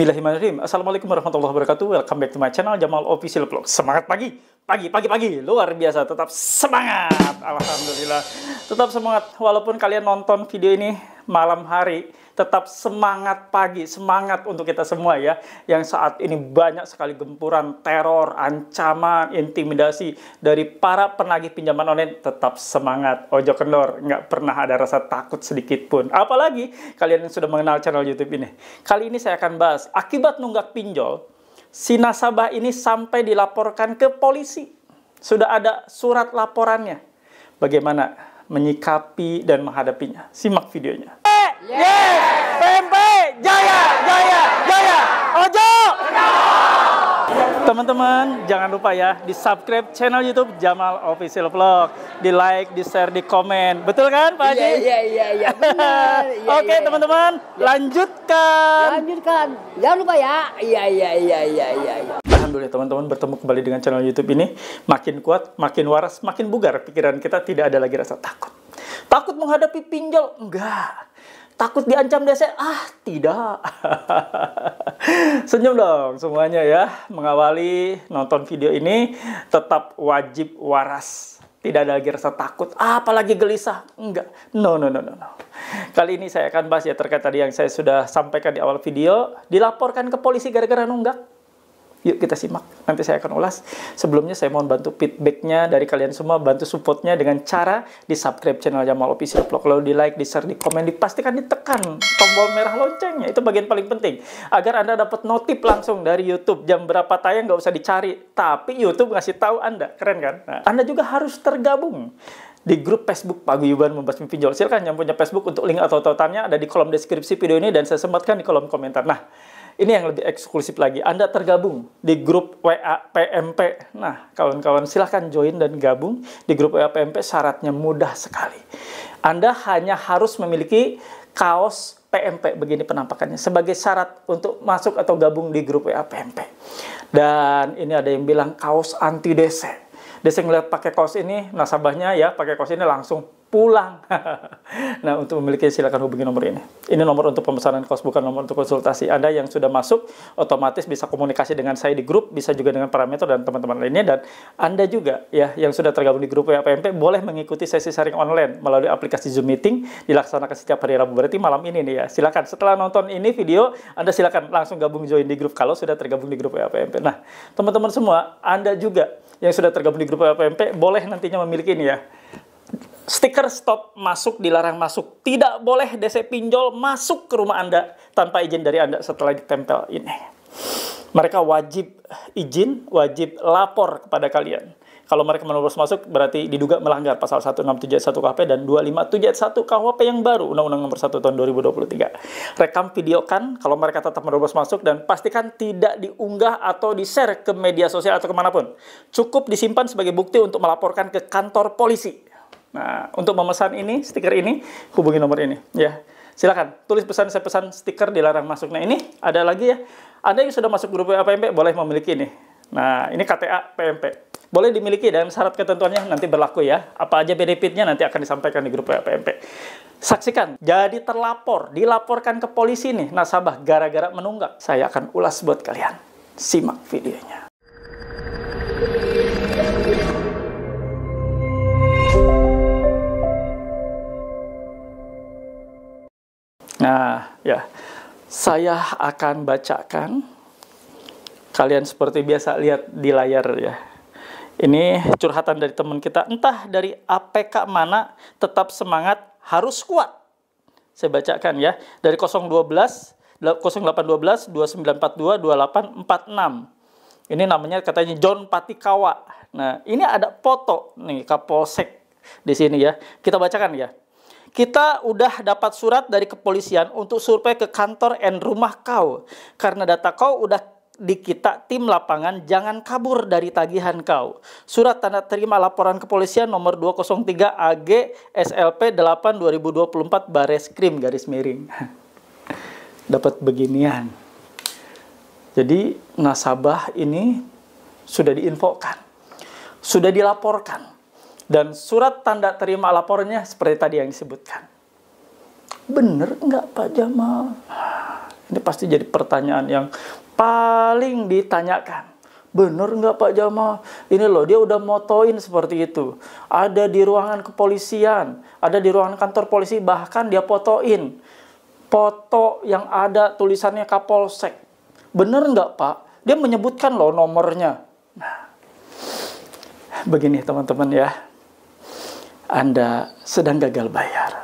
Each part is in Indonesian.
Bismillahirrahmanirrahim. Assalamualaikum warahmatullahi wabarakatuh. Welcome back to my channel Jamal Official Vlog. Semangat pagi, pagi, pagi, pagi. Luar biasa, tetap semangat. Alhamdulillah. Tetap semangat walaupun kalian nonton video ini malam hari tetap semangat pagi, semangat untuk kita semua ya, yang saat ini banyak sekali gempuran teror, ancaman, intimidasi dari para penagih pinjaman online, tetap semangat, ojo kendor, nggak pernah ada rasa takut sedikit pun. Apalagi kalian yang sudah mengenal channel YouTube ini. Kali ini saya akan bahas akibat nunggak pinjol, si nasabah ini sampai dilaporkan ke polisi. Sudah ada surat laporannya. Bagaimana menyikapi dan menghadapinya? Simak videonya. Yes. PMP Jaya, Jaya, Jaya. Ojo. Teman-teman, jangan lupa ya di subscribe channel YouTube Jamal Official Vlog, di like, di share, di komen. Betul kan, Pak Haji? Iya, iya, iya, iya. iya, iya Oke, teman-teman, lanjutkan. Lanjutkan. Jangan lupa ya. Iya, iya, iya, iya, iya. Alhamdulillah teman-teman bertemu kembali dengan channel YouTube ini. Makin kuat, makin waras, makin bugar pikiran kita tidak ada lagi rasa takut. Takut menghadapi pinjol? Enggak takut diancam dia saya Ah, tidak. Senyum dong semuanya ya. Mengawali nonton video ini tetap wajib waras. Tidak ada lagi rasa takut, apalagi gelisah. Enggak. No, no, no, no, no. Kali ini saya akan bahas ya terkait tadi yang saya sudah sampaikan di awal video, dilaporkan ke polisi gara-gara nunggak. Yuk kita simak, nanti saya akan ulas. Sebelumnya saya mohon bantu feedbacknya dari kalian semua, bantu supportnya dengan cara di subscribe channel Jamal Official Vlog, lalu di like, di share, di komen, dipastikan ditekan tombol merah loncengnya, itu bagian paling penting. Agar Anda dapat notif langsung dari YouTube, jam berapa tayang nggak usah dicari, tapi YouTube ngasih tahu Anda, keren kan? Nah, anda juga harus tergabung di grup Facebook Paguyuban Membasmi Pinjol. Silahkan yang punya Facebook untuk link atau tautannya ada di kolom deskripsi video ini dan saya sematkan di kolom komentar. Nah, ini yang lebih eksklusif lagi. Anda tergabung di grup WA PMP. Nah, kawan-kawan silahkan join dan gabung di grup WA PMP. Syaratnya mudah sekali. Anda hanya harus memiliki kaos PMP begini penampakannya sebagai syarat untuk masuk atau gabung di grup WA PMP. Dan ini ada yang bilang kaos anti DC. DC ngeliat pakai kaos ini nasabahnya ya pakai kaos ini langsung pulang. nah, untuk memiliki silakan hubungi nomor ini. Ini nomor untuk pemesanan kos, bukan nomor untuk konsultasi. Anda yang sudah masuk, otomatis bisa komunikasi dengan saya di grup, bisa juga dengan parameter dan teman-teman lainnya. Dan Anda juga ya yang sudah tergabung di grup WAPMP, boleh mengikuti sesi sharing online melalui aplikasi Zoom Meeting, dilaksanakan setiap hari Rabu. Berarti malam ini nih ya. Silakan setelah nonton ini video, Anda silakan langsung gabung join di grup kalau sudah tergabung di grup WAPMP. Nah, teman-teman semua, Anda juga yang sudah tergabung di grup WAPMP, boleh nantinya memiliki ini ya Stiker stop masuk dilarang masuk. Tidak boleh DC pinjol masuk ke rumah Anda tanpa izin dari Anda setelah ditempel ini. Mereka wajib izin, wajib lapor kepada kalian. Kalau mereka menerobos masuk berarti diduga melanggar pasal 1671 KHP dan 2571 KHP yang baru Undang-Undang Nomor 1 Tahun 2023. Rekam videokan kalau mereka tetap menerobos masuk dan pastikan tidak diunggah atau di-share ke media sosial atau kemanapun. Cukup disimpan sebagai bukti untuk melaporkan ke kantor polisi. Nah, untuk memesan ini, stiker ini, hubungi nomor ini. Ya, silakan tulis pesan saya pesan stiker dilarang masuk. Nah, ini ada lagi ya. Anda yang sudah masuk grup PMP boleh memiliki ini. Nah, ini KTA PMP. Boleh dimiliki dalam syarat ketentuannya nanti berlaku ya. Apa aja benefitnya nanti akan disampaikan di grup PMP. Saksikan, jadi terlapor, dilaporkan ke polisi nih nasabah gara-gara menunggak. Saya akan ulas buat kalian. Simak videonya. Nah, ya. Saya akan bacakan. Kalian seperti biasa lihat di layar ya. Ini curhatan dari teman kita, entah dari APK mana, tetap semangat, harus kuat. Saya bacakan ya, dari 012 0812 2942 2846. Ini namanya katanya John Patikawa. Nah, ini ada foto nih Kapolsek di sini ya. Kita bacakan ya kita udah dapat surat dari kepolisian untuk survei ke kantor dan rumah kau. Karena data kau udah di kita tim lapangan jangan kabur dari tagihan kau. Surat tanda terima laporan kepolisian nomor 203 AG SLP 8 2024 Bares Krim garis miring. Dapat beginian. Jadi nasabah ini sudah diinfokan, sudah dilaporkan dan surat tanda terima laporannya seperti tadi yang disebutkan. Bener nggak Pak Jamal? Ini pasti jadi pertanyaan yang paling ditanyakan. Bener nggak Pak Jamal? Ini loh dia udah motoin seperti itu. Ada di ruangan kepolisian, ada di ruangan kantor polisi, bahkan dia fotoin. Foto yang ada tulisannya Kapolsek. Bener nggak Pak? Dia menyebutkan loh nomornya. Nah, begini teman-teman ya. Anda sedang gagal bayar.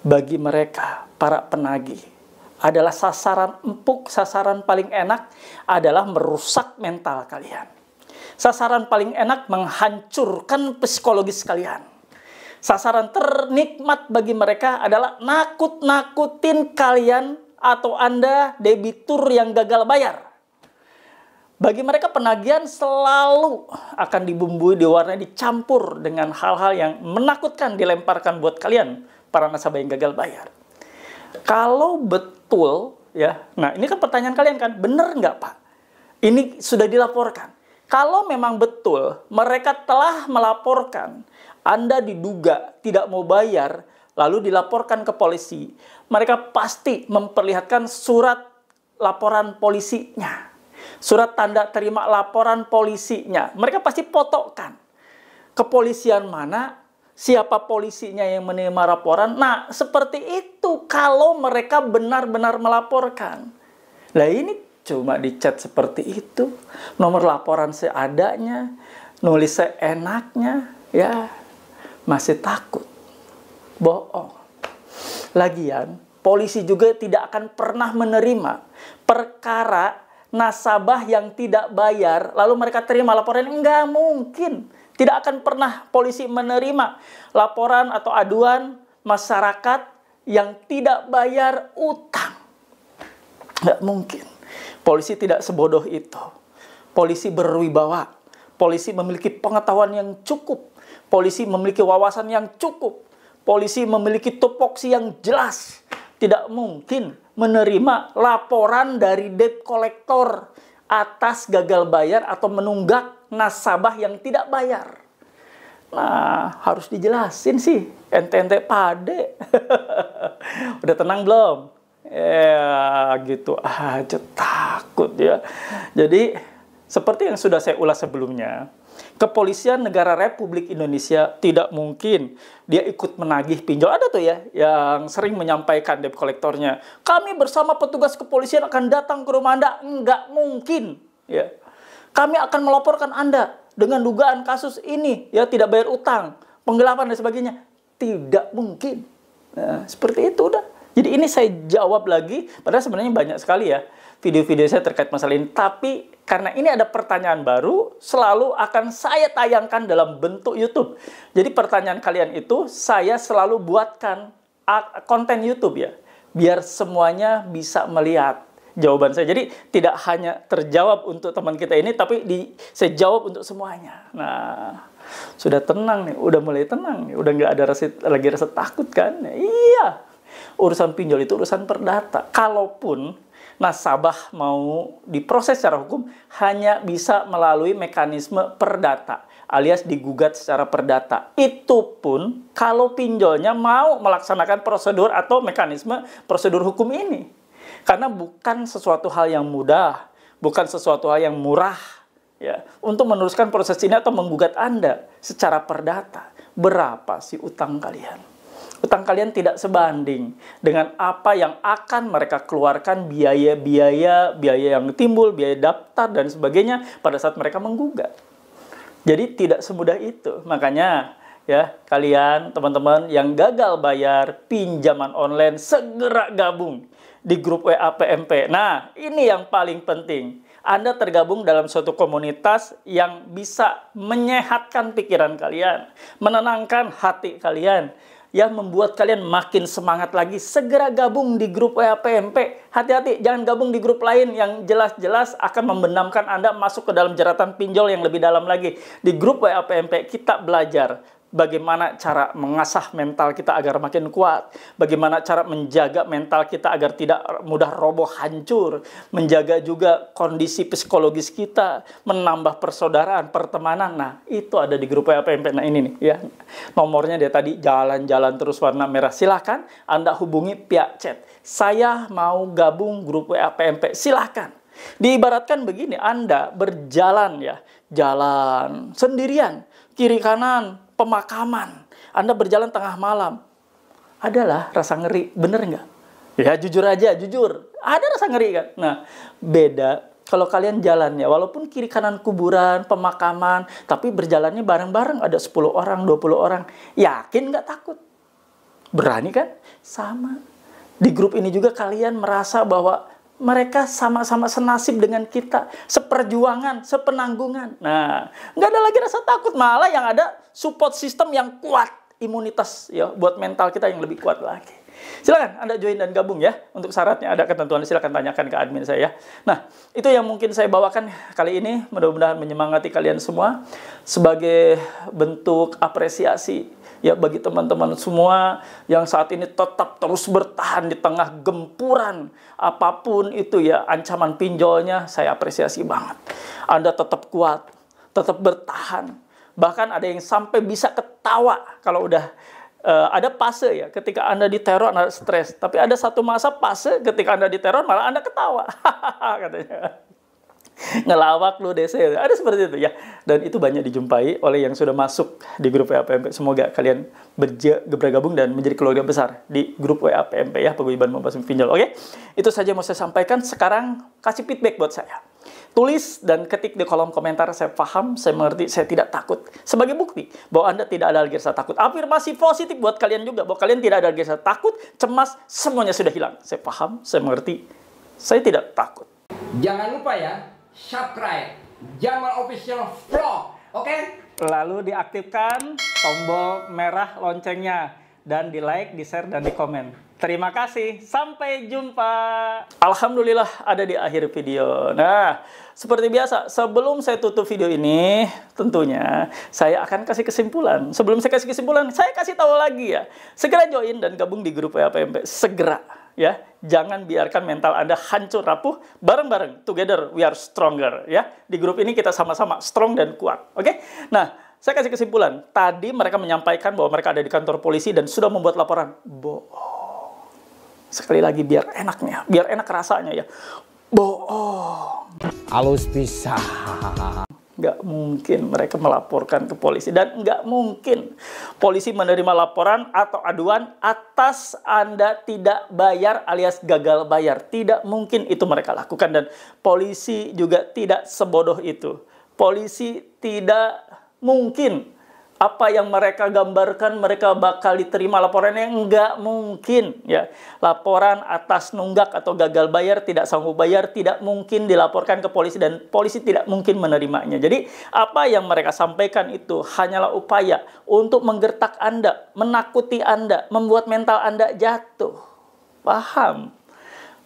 Bagi mereka, para penagih, adalah sasaran empuk, sasaran paling enak adalah merusak mental kalian. Sasaran paling enak menghancurkan psikologis kalian. Sasaran ternikmat bagi mereka adalah nakut-nakutin kalian atau Anda debitur yang gagal bayar. Bagi mereka penagihan selalu akan dibumbui, diwarnai, dicampur dengan hal-hal yang menakutkan dilemparkan buat kalian para nasabah yang gagal bayar. Kalau betul ya, nah ini kan pertanyaan kalian kan, benar nggak Pak? Ini sudah dilaporkan. Kalau memang betul mereka telah melaporkan, Anda diduga tidak mau bayar, lalu dilaporkan ke polisi, mereka pasti memperlihatkan surat laporan polisinya surat tanda terima laporan polisinya. Mereka pasti potokkan kepolisian mana, siapa polisinya yang menerima laporan. Nah, seperti itu kalau mereka benar-benar melaporkan. Nah, ini cuma dicat seperti itu. Nomor laporan seadanya, nulis seenaknya, ya masih takut. Bohong. Lagian, polisi juga tidak akan pernah menerima perkara nasabah yang tidak bayar lalu mereka terima laporan enggak mungkin tidak akan pernah polisi menerima laporan atau aduan masyarakat yang tidak bayar utang enggak mungkin polisi tidak sebodoh itu polisi berwibawa polisi memiliki pengetahuan yang cukup polisi memiliki wawasan yang cukup polisi memiliki topoksi yang jelas tidak mungkin menerima laporan dari debt collector atas gagal bayar atau menunggak nasabah yang tidak bayar. Nah, harus dijelasin sih. Ente-ente pade. Udah tenang belum? Ya, gitu aja takut ya. Jadi, seperti yang sudah saya ulas sebelumnya, Kepolisian Negara Republik Indonesia tidak mungkin dia ikut menagih pinjol. Ada tuh ya yang sering menyampaikan debt kolektornya, kami bersama petugas kepolisian akan datang ke rumah Anda. Enggak mungkin. Ya. Kami akan melaporkan Anda dengan dugaan kasus ini ya tidak bayar utang, penggelapan dan sebagainya. Tidak mungkin. Nah, seperti itu udah. Jadi ini saya jawab lagi, padahal sebenarnya banyak sekali ya video-video saya terkait masalah ini. Tapi karena ini ada pertanyaan baru, selalu akan saya tayangkan dalam bentuk YouTube. Jadi pertanyaan kalian itu saya selalu buatkan konten YouTube ya, biar semuanya bisa melihat jawaban saya. Jadi tidak hanya terjawab untuk teman kita ini, tapi di, saya jawab untuk semuanya. Nah, sudah tenang nih, udah mulai tenang nih, udah nggak ada rasa, lagi rasa takut kan? Iya, urusan pinjol itu urusan perdata. Kalaupun nasabah mau diproses secara hukum hanya bisa melalui mekanisme perdata alias digugat secara perdata. Itu pun kalau pinjolnya mau melaksanakan prosedur atau mekanisme prosedur hukum ini. Karena bukan sesuatu hal yang mudah, bukan sesuatu hal yang murah ya untuk meneruskan proses ini atau menggugat Anda secara perdata. Berapa sih utang kalian? Utang kalian tidak sebanding dengan apa yang akan mereka keluarkan biaya-biaya, biaya yang timbul, biaya daftar dan sebagainya pada saat mereka menggugat. Jadi tidak semudah itu. Makanya ya kalian teman-teman yang gagal bayar pinjaman online segera gabung di grup WA PMP. Nah, ini yang paling penting. Anda tergabung dalam suatu komunitas yang bisa menyehatkan pikiran kalian, menenangkan hati kalian, yang membuat kalian makin semangat lagi. Segera gabung di grup WA PMP. Hati-hati, jangan gabung di grup lain yang jelas-jelas akan membenamkan Anda masuk ke dalam jeratan pinjol yang lebih dalam lagi. Di grup WA PMP kita belajar bagaimana cara mengasah mental kita agar makin kuat, bagaimana cara menjaga mental kita agar tidak mudah roboh hancur, menjaga juga kondisi psikologis kita, menambah persaudaraan, pertemanan. Nah, itu ada di grup PMP. Nah, ini nih ya. Nomornya dia tadi jalan-jalan terus warna merah. Silahkan Anda hubungi pihak chat. Saya mau gabung grup PMP. Silahkan. Diibaratkan begini, Anda berjalan ya, jalan sendirian, kiri kanan, pemakaman, Anda berjalan tengah malam, adalah rasa ngeri, bener nggak? Ya jujur aja, jujur, ada rasa ngeri kan? Nah, beda kalau kalian jalannya, walaupun kiri kanan kuburan, pemakaman, tapi berjalannya bareng-bareng, ada 10 orang, 20 orang, yakin nggak takut? Berani kan? Sama. Di grup ini juga kalian merasa bahwa mereka sama-sama senasib dengan kita, seperjuangan, sepenanggungan. Nah, nggak ada lagi rasa takut, malah yang ada support system yang kuat, imunitas ya buat mental kita yang lebih kuat lagi. Silakan Anda join dan gabung ya. Untuk syaratnya ada ketentuan silakan tanyakan ke admin saya ya. Nah, itu yang mungkin saya bawakan kali ini. Mudah-mudahan menyemangati kalian semua sebagai bentuk apresiasi ya bagi teman-teman semua yang saat ini tetap terus bertahan di tengah gempuran apapun itu ya ancaman pinjolnya saya apresiasi banget. Anda tetap kuat, tetap bertahan. Bahkan ada yang sampai bisa ketawa kalau udah uh, ada fase ya ketika Anda diteror Anda stres, tapi ada satu masa fase ketika Anda diteror malah Anda ketawa. katanya ngelawak lu DC ada seperti itu ya dan itu banyak dijumpai oleh yang sudah masuk di grup WAPMP semoga kalian bergabung dan menjadi keluarga besar di grup WAPMP ya paguyuban membahas pinjol oke itu saja mau saya sampaikan sekarang kasih feedback buat saya tulis dan ketik di kolom komentar saya paham, saya mengerti, saya tidak takut. Sebagai bukti bahwa Anda tidak ada lagi rasa takut. Afirmasi positif buat kalian juga bahwa kalian tidak ada lagi rasa takut, cemas, semuanya sudah hilang. Saya paham, saya mengerti, saya tidak takut. Jangan lupa ya, subscribe Jamal Official Vlog. Oke? Okay? Lalu diaktifkan tombol merah loncengnya dan di like, di share, dan di komen. Terima kasih, sampai jumpa. Alhamdulillah ada di akhir video. Nah, seperti biasa, sebelum saya tutup video ini, tentunya saya akan kasih kesimpulan. Sebelum saya kasih kesimpulan, saya kasih tahu lagi ya. Segera join dan gabung di grup WAPMP. Segera ya jangan biarkan mental Anda hancur rapuh bareng-bareng together we are stronger ya di grup ini kita sama-sama strong dan kuat oke okay? nah saya kasih kesimpulan tadi mereka menyampaikan bahwa mereka ada di kantor polisi dan sudah membuat laporan bohong sekali lagi biar enaknya biar enak rasanya ya bohong halus pisah Nggak mungkin mereka melaporkan ke polisi. Dan nggak mungkin polisi menerima laporan atau aduan atas Anda tidak bayar alias gagal bayar. Tidak mungkin itu mereka lakukan. Dan polisi juga tidak sebodoh itu. Polisi tidak mungkin apa yang mereka gambarkan mereka bakal diterima laporannya enggak mungkin ya laporan atas nunggak atau gagal bayar tidak sanggup bayar tidak mungkin dilaporkan ke polisi dan polisi tidak mungkin menerimanya jadi apa yang mereka sampaikan itu hanyalah upaya untuk menggertak Anda menakuti Anda membuat mental Anda jatuh paham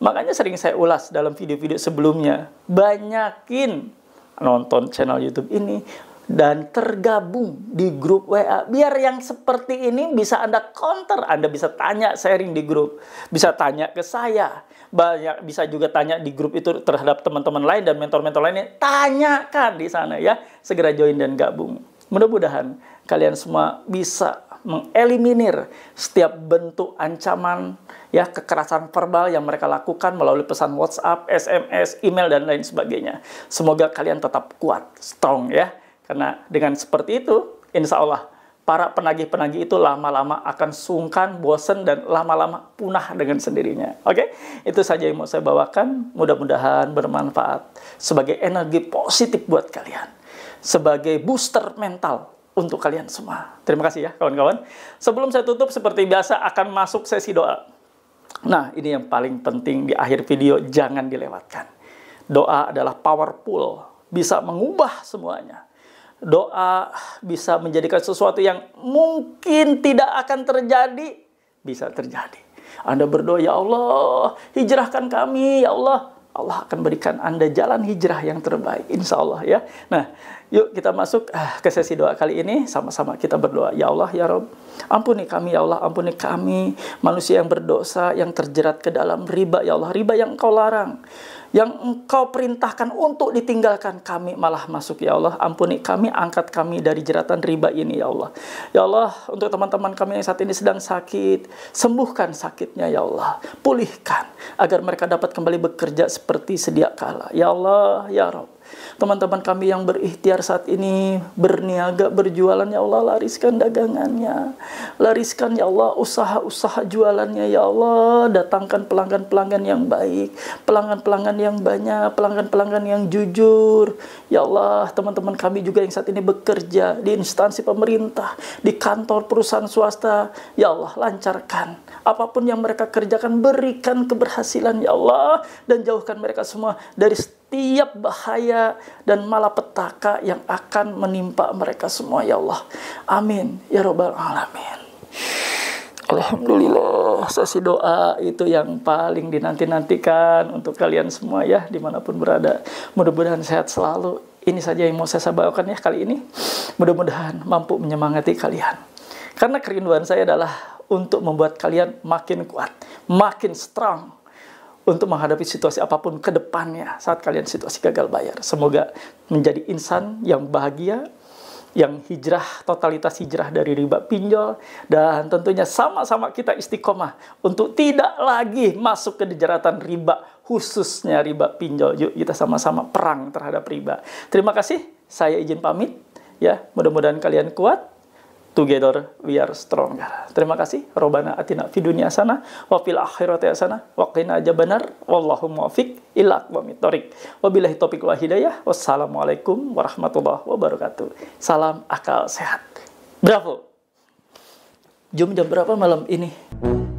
makanya sering saya ulas dalam video-video sebelumnya banyakin nonton channel YouTube ini, dan tergabung di grup WA. Biar yang seperti ini bisa Anda counter, Anda bisa tanya sharing di grup, bisa tanya ke saya, banyak bisa juga tanya di grup itu terhadap teman-teman lain dan mentor-mentor lainnya. Tanyakan di sana ya, segera join dan gabung. Mudah-mudahan kalian semua bisa mengeliminir setiap bentuk ancaman ya kekerasan verbal yang mereka lakukan melalui pesan WhatsApp, SMS, email dan lain sebagainya. Semoga kalian tetap kuat, strong ya. Karena dengan seperti itu, insya Allah, para penagih-penagih itu lama-lama akan sungkan, bosen, dan lama-lama punah dengan sendirinya. Oke, okay? itu saja yang mau saya bawakan. Mudah-mudahan bermanfaat sebagai energi positif buat kalian, sebagai booster mental untuk kalian semua. Terima kasih ya, kawan-kawan. Sebelum saya tutup, seperti biasa akan masuk sesi doa. Nah, ini yang paling penting di akhir video, jangan dilewatkan. Doa adalah powerful, bisa mengubah semuanya doa bisa menjadikan sesuatu yang mungkin tidak akan terjadi bisa terjadi. Anda berdoa, "Ya Allah, hijrahkan kami, ya Allah." Allah akan berikan Anda jalan hijrah yang terbaik, insya Allah ya. Nah, Yuk kita masuk ah, ke sesi doa kali ini sama-sama kita berdoa. Ya Allah, ya Rob, ampuni kami ya Allah, ampuni kami manusia yang berdosa yang terjerat ke dalam riba ya Allah, riba yang Engkau larang. Yang engkau perintahkan untuk ditinggalkan kami malah masuk ya Allah. Ampuni kami, angkat kami dari jeratan riba ini ya Allah. Ya Allah, untuk teman-teman kami yang saat ini sedang sakit, sembuhkan sakitnya ya Allah. Pulihkan agar mereka dapat kembali bekerja seperti sedia kala. Ya Allah, ya Rob Teman-teman kami yang berikhtiar saat ini, berniaga, berjualan, ya Allah lariskan dagangannya. Lariskan ya Allah usaha-usaha jualannya ya Allah. Datangkan pelanggan-pelanggan yang baik, pelanggan-pelanggan yang banyak, pelanggan-pelanggan yang jujur. Ya Allah, teman-teman kami juga yang saat ini bekerja di instansi pemerintah, di kantor perusahaan swasta, ya Allah lancarkan. Apapun yang mereka kerjakan, berikan keberhasilan ya Allah dan jauhkan mereka semua dari setiap bahaya dan malapetaka yang akan menimpa mereka semua ya Allah. Amin ya robbal alamin. Alhamdulillah, sesi doa itu yang paling dinanti-nantikan untuk kalian semua ya, dimanapun berada. Mudah-mudahan sehat selalu. Ini saja yang mau saya sampaikan ya kali ini. Mudah-mudahan mampu menyemangati kalian. Karena kerinduan saya adalah untuk membuat kalian makin kuat, makin strong, untuk menghadapi situasi apapun ke depannya saat kalian situasi gagal bayar. Semoga menjadi insan yang bahagia, yang hijrah, totalitas hijrah dari riba pinjol, dan tentunya sama-sama kita istiqomah untuk tidak lagi masuk ke jeratan riba, khususnya riba pinjol. Yuk kita sama-sama perang terhadap riba. Terima kasih, saya izin pamit. Ya, mudah-mudahan kalian kuat, together we are stronger. Terima kasih. Robana atina fi dunia sana. wa fil akhirati sana, wa qina benar, Wallahu muwaffiq ila aqwamit thoriq. Wabillahi topik wa hidayah. Wassalamualaikum warahmatullahi wabarakatuh. Salam akal sehat. Bravo. Jam jam berapa malam ini?